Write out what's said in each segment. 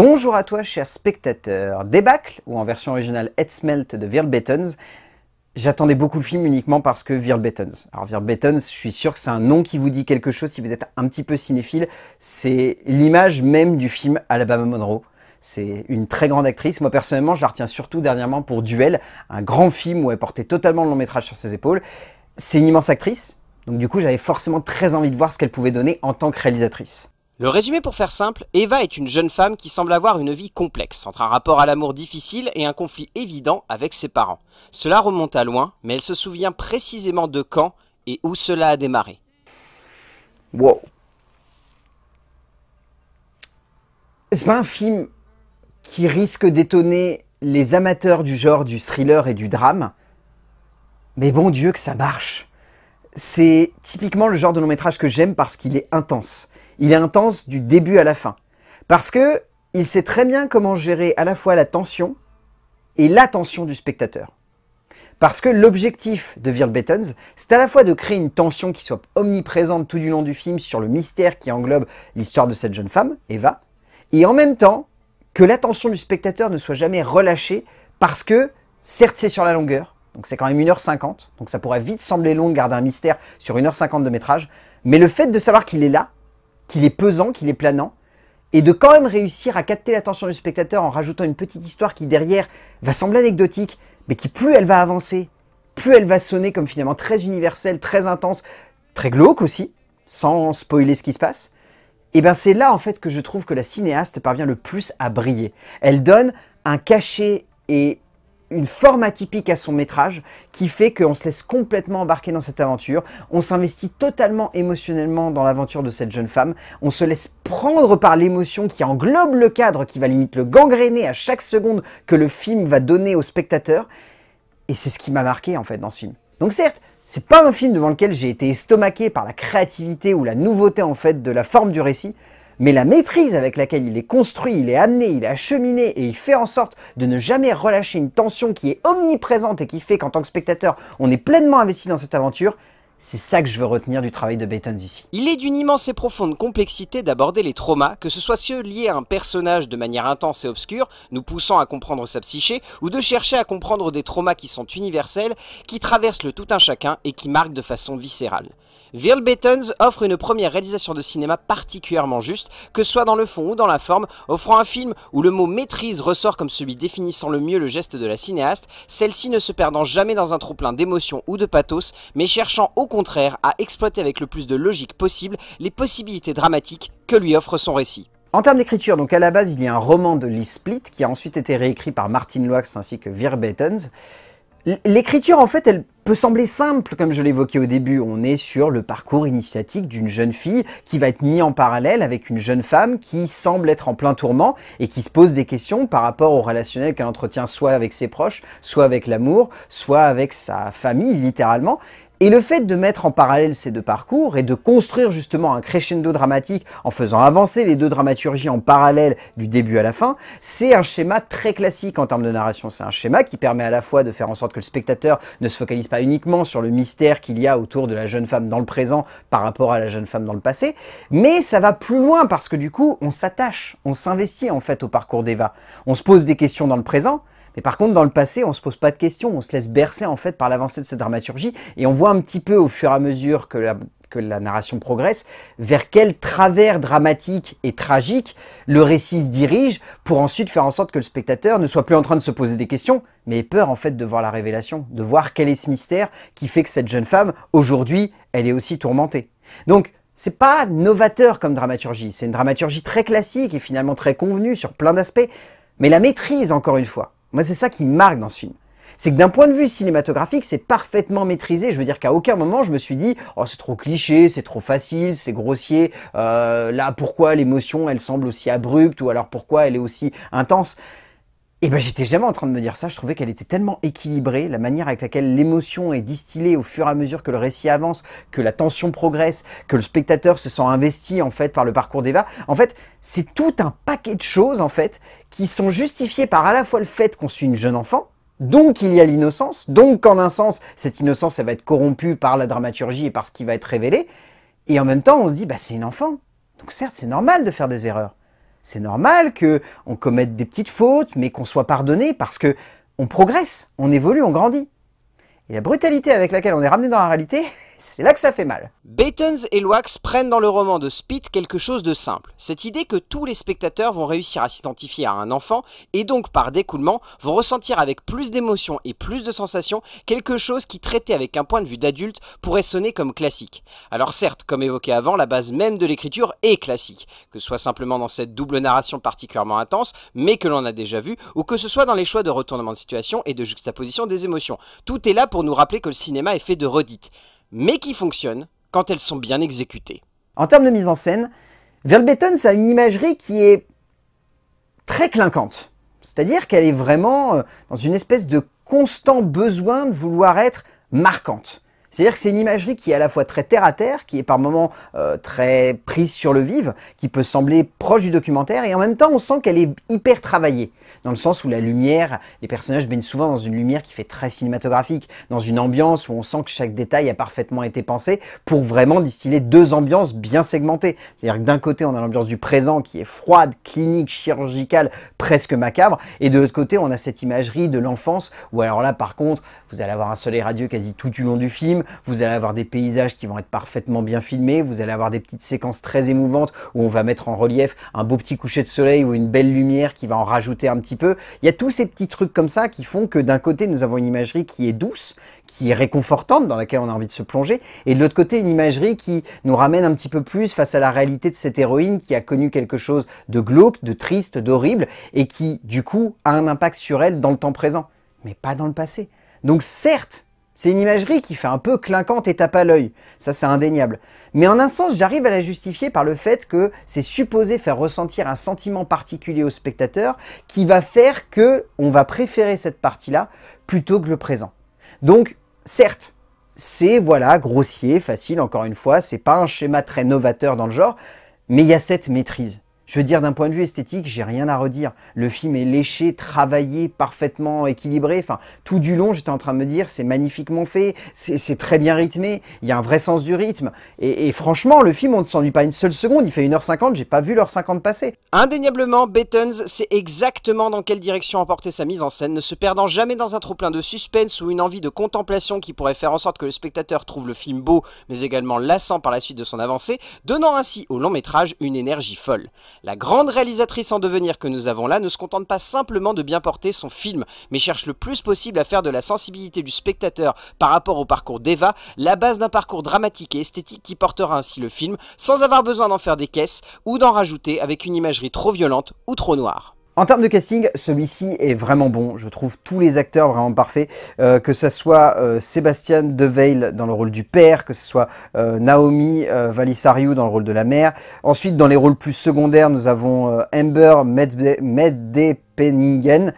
Bonjour à toi, cher spectateur. Débâcle, ou en version originale Smelt de Bettons. J'attendais beaucoup le film uniquement parce que Bettons. Alors Bettens, je suis sûr que c'est un nom qui vous dit quelque chose si vous êtes un petit peu cinéphile. C'est l'image même du film Alabama Monroe. C'est une très grande actrice. Moi, personnellement, je la retiens surtout dernièrement pour Duel, un grand film où elle portait totalement le long métrage sur ses épaules. C'est une immense actrice. Donc du coup, j'avais forcément très envie de voir ce qu'elle pouvait donner en tant que réalisatrice. Le résumé pour faire simple, Eva est une jeune femme qui semble avoir une vie complexe, entre un rapport à l'amour difficile et un conflit évident avec ses parents. Cela remonte à loin, mais elle se souvient précisément de quand et où cela a démarré. Wow. C'est pas un film qui risque d'étonner les amateurs du genre du thriller et du drame, mais bon Dieu que ça marche. C'est typiquement le genre de long métrage que j'aime parce qu'il est intense. Il est intense du début à la fin. Parce que il sait très bien comment gérer à la fois la tension et l'attention du spectateur. Parce que l'objectif de Virl Bettons, c'est à la fois de créer une tension qui soit omniprésente tout du long du film sur le mystère qui englobe l'histoire de cette jeune femme, Eva, et en même temps que l'attention du spectateur ne soit jamais relâchée parce que, certes, c'est sur la longueur, donc c'est quand même 1h50, donc ça pourrait vite sembler long de garder un mystère sur 1h50 de métrage, mais le fait de savoir qu'il est là, qu'il est pesant, qu'il est planant, et de quand même réussir à capter l'attention du spectateur en rajoutant une petite histoire qui derrière va sembler anecdotique, mais qui plus elle va avancer, plus elle va sonner comme finalement très universelle, très intense, très glauque aussi, sans spoiler ce qui se passe, et eh bien c'est là en fait que je trouve que la cinéaste parvient le plus à briller. Elle donne un cachet et une forme atypique à son métrage qui fait qu'on se laisse complètement embarquer dans cette aventure, on s'investit totalement émotionnellement dans l'aventure de cette jeune femme, on se laisse prendre par l'émotion qui englobe le cadre, qui va limite le gangréner à chaque seconde que le film va donner au spectateur, et c'est ce qui m'a marqué en fait dans ce film. Donc certes, c'est pas un film devant lequel j'ai été estomaqué par la créativité ou la nouveauté en fait de la forme du récit, mais la maîtrise avec laquelle il est construit, il est amené, il est acheminé et il fait en sorte de ne jamais relâcher une tension qui est omniprésente et qui fait qu'en tant que spectateur, on est pleinement investi dans cette aventure, c'est ça que je veux retenir du travail de Baytons ici. Il est d'une immense et profonde complexité d'aborder les traumas, que ce soit ceux liés à un personnage de manière intense et obscure, nous poussant à comprendre sa psyché, ou de chercher à comprendre des traumas qui sont universels, qui traversent le tout un chacun et qui marquent de façon viscérale. Will offre une première réalisation de cinéma particulièrement juste, que ce soit dans le fond ou dans la forme, offrant un film où le mot maîtrise ressort comme celui définissant le mieux le geste de la cinéaste, celle-ci ne se perdant jamais dans un trop-plein d'émotions ou de pathos, mais cherchant au contraire à exploiter avec le plus de logique possible les possibilités dramatiques que lui offre son récit. En termes d'écriture, donc à la base, il y a un roman de Lee Split qui a ensuite été réécrit par Martin Loax ainsi que Vir L'écriture, en fait, elle peut sembler simple, comme je l'évoquais au début. On est sur le parcours initiatique d'une jeune fille qui va être mise en parallèle avec une jeune femme qui semble être en plein tourment et qui se pose des questions par rapport au relationnel qu'elle entretient soit avec ses proches, soit avec l'amour, soit avec sa famille, littéralement. Et le fait de mettre en parallèle ces deux parcours et de construire justement un crescendo dramatique en faisant avancer les deux dramaturgies en parallèle du début à la fin, c'est un schéma très classique en termes de narration. C'est un schéma qui permet à la fois de faire en sorte que le spectateur ne se focalise pas uniquement sur le mystère qu'il y a autour de la jeune femme dans le présent par rapport à la jeune femme dans le passé, mais ça va plus loin parce que du coup, on s'attache, on s'investit en fait au parcours d'Eva. On se pose des questions dans le présent, mais par contre, dans le passé, on se pose pas de questions, on se laisse bercer en fait par l'avancée de cette dramaturgie, et on voit un petit peu au fur et à mesure que la, que la narration progresse, vers quel travers dramatique et tragique le récit se dirige pour ensuite faire en sorte que le spectateur ne soit plus en train de se poser des questions, mais ait peur en fait de voir la révélation, de voir quel est ce mystère qui fait que cette jeune femme, aujourd'hui, elle est aussi tourmentée. Donc, c'est pas novateur comme dramaturgie, c'est une dramaturgie très classique et finalement très convenue sur plein d'aspects, mais la maîtrise, encore une fois, moi, c'est ça qui marque dans ce film. C'est que d'un point de vue cinématographique, c'est parfaitement maîtrisé. Je veux dire qu'à aucun moment je me suis dit oh c'est trop cliché, c'est trop facile, c'est grossier. Euh, là pourquoi l'émotion elle semble aussi abrupte ou alors pourquoi elle est aussi intense. Et ben j'étais jamais en train de me dire ça, je trouvais qu'elle était tellement équilibrée, la manière avec laquelle l'émotion est distillée au fur et à mesure que le récit avance, que la tension progresse, que le spectateur se sent investi en fait par le parcours d'Eva. En fait, c'est tout un paquet de choses en fait qui sont justifiées par à la fois le fait qu'on suit une jeune enfant, donc il y a l'innocence, donc en un sens, cette innocence elle va être corrompue par la dramaturgie et par ce qui va être révélé, et en même temps on se dit bah c'est une enfant, donc certes c'est normal de faire des erreurs. C'est normal que on commette des petites fautes, mais qu'on soit pardonné parce que on progresse, on évolue, on grandit. Et la brutalité avec laquelle on est ramené dans la réalité, c'est là que ça fait mal. Batons et Loax prennent dans le roman de Spit quelque chose de simple. Cette idée que tous les spectateurs vont réussir à s'identifier à un enfant et donc par découlement vont ressentir avec plus d'émotions et plus de sensations quelque chose qui traité avec un point de vue d'adulte pourrait sonner comme classique. Alors certes, comme évoqué avant, la base même de l'écriture est classique, que ce soit simplement dans cette double narration particulièrement intense, mais que l'on a déjà vu, ou que ce soit dans les choix de retournement de situation et de juxtaposition des émotions. Tout est là pour pour nous rappeler que le cinéma est fait de redites, mais qui fonctionnent quand elles sont bien exécutées. En termes de mise en scène, Verbeton, ça a une imagerie qui est très clinquante. C'est-à-dire qu'elle est vraiment euh, dans une espèce de constant besoin de vouloir être marquante. C'est-à-dire que c'est une imagerie qui est à la fois très terre-à-terre, qui est par moments euh, très prise sur le vif, qui peut sembler proche du documentaire, et en même temps on sent qu'elle est hyper travaillée, dans le sens où la lumière, les personnages baignent souvent dans une lumière qui fait très cinématographique, dans une ambiance où on sent que chaque détail a parfaitement été pensé, pour vraiment distiller deux ambiances bien segmentées. C'est-à-dire que d'un côté on a l'ambiance du présent qui est froide, clinique, chirurgicale, presque macabre, et de l'autre côté on a cette imagerie de l'enfance, où alors là par contre, vous allez avoir un soleil radieux quasi tout du long du film, vous allez avoir des paysages qui vont être parfaitement bien filmés, vous allez avoir des petites séquences très émouvantes où on va mettre en relief un beau petit coucher de soleil ou une belle lumière qui va en rajouter un petit peu. Il y a tous ces petits trucs comme ça qui font que d'un côté, nous avons une imagerie qui est douce, qui est réconfortante, dans laquelle on a envie de se plonger, et de l'autre côté, une imagerie qui nous ramène un petit peu plus face à la réalité de cette héroïne qui a connu quelque chose de glauque, de triste, d'horrible, et qui, du coup, a un impact sur elle dans le temps présent, mais pas dans le passé. Donc certes, c'est une imagerie qui fait un peu clinquante et tape à l'œil, ça c'est indéniable. Mais en un sens, j'arrive à la justifier par le fait que c'est supposé faire ressentir un sentiment particulier au spectateur qui va faire que on va préférer cette partie-là plutôt que le présent. Donc, certes, c'est voilà grossier, facile encore une fois, c'est pas un schéma très novateur dans le genre, mais il y a cette maîtrise. Je veux dire, d'un point de vue esthétique, j'ai rien à redire. Le film est léché, travaillé, parfaitement équilibré. Enfin, tout du long, j'étais en train de me dire, c'est magnifiquement fait, c'est très bien rythmé, il y a un vrai sens du rythme. Et, franchement, le film, on ne s'ennuie pas une seule seconde. Il fait 1h50, j'ai pas vu l'heure 50 passer. Indéniablement, Bettons sait exactement dans quelle direction emporter sa mise en scène, ne se perdant jamais dans un trou plein de suspense ou une envie de contemplation qui pourrait faire en sorte que le spectateur trouve le film beau, mais également lassant par la suite de son avancée, donnant ainsi au long métrage une énergie folle. La grande réalisatrice en devenir que nous avons là ne se contente pas simplement de bien porter son film, mais cherche le plus possible à faire de la sensibilité du spectateur par rapport au parcours d'Eva la base d'un parcours dramatique et esthétique qui portera ainsi le film sans avoir besoin d'en faire des caisses ou d'en rajouter avec une imagerie trop violente ou trop noire. En termes de casting, celui-ci est vraiment bon. Je trouve tous les acteurs vraiment parfaits. Euh, que ce soit Sébastien euh, Sébastien Deveil dans le rôle du père, que ce soit euh, Naomi Valissariou dans le rôle de la mère. Ensuite, dans les rôles plus secondaires, nous avons Amber Meddepeningen,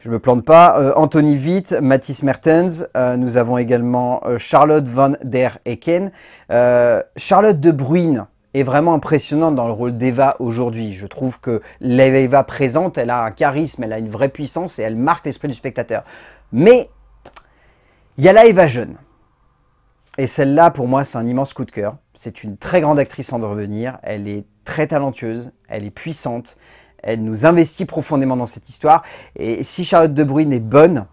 Je me plante pas. Anthony Witt, Mathis Mertens. nous avons également Charlotte van der Eken. Charlotte de Bruyne est vraiment impressionnante dans le rôle d'Eva aujourd'hui. Je trouve que l'Eva présente, elle a un charisme, elle a une vraie puissance et elle marque l'esprit du spectateur. Mais il y a la Eva jeune. Et celle-là, pour moi, c'est un immense coup de cœur. C'est une très grande actrice en devenir. Elle est très talentueuse, elle est puissante, elle nous investit profondément dans cette histoire. Et si Charlotte de Bruyne est bonne,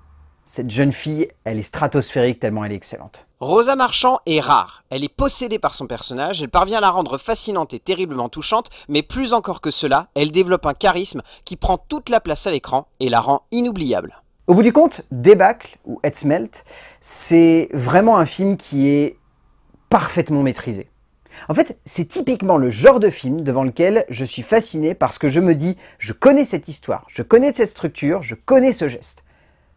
cette jeune fille, elle est stratosphérique tellement elle est excellente. Rosa Marchand est rare. Elle est possédée par son personnage, elle parvient à la rendre fascinante et terriblement touchante, mais plus encore que cela, elle développe un charisme qui prend toute la place à l'écran et la rend inoubliable. Au bout du compte, Débâcle ou Smelt, c'est vraiment un film qui est parfaitement maîtrisé. En fait, c'est typiquement le genre de film devant lequel je suis fasciné parce que je me dis, je connais cette histoire, je connais cette structure, je connais ce geste.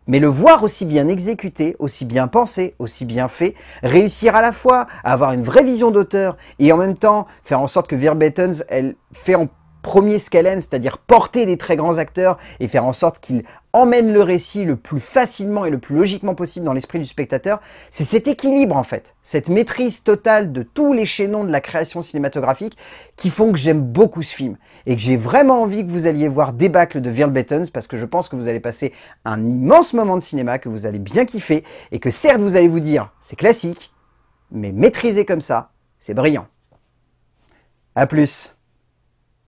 Mais le voir aussi bien exécuté, aussi bien pensé, aussi bien fait, réussir à la fois à avoir une vraie vision d'auteur et en même temps faire en sorte que Verbettens, elle fait en premier ce qu'elle aime, c'est-à-dire porter des très grands acteurs et faire en sorte qu'ils emmène le récit le plus facilement et le plus logiquement possible dans l'esprit du spectateur, c'est cet équilibre en fait, cette maîtrise totale de tous les chaînons de la création cinématographique qui font que j'aime beaucoup ce film et que j'ai vraiment envie que vous alliez voir Débâcle de Bettens parce que je pense que vous allez passer un immense moment de cinéma, que vous allez bien kiffer et que certes vous allez vous dire c'est classique, mais maîtrisé comme ça, c'est brillant. A plus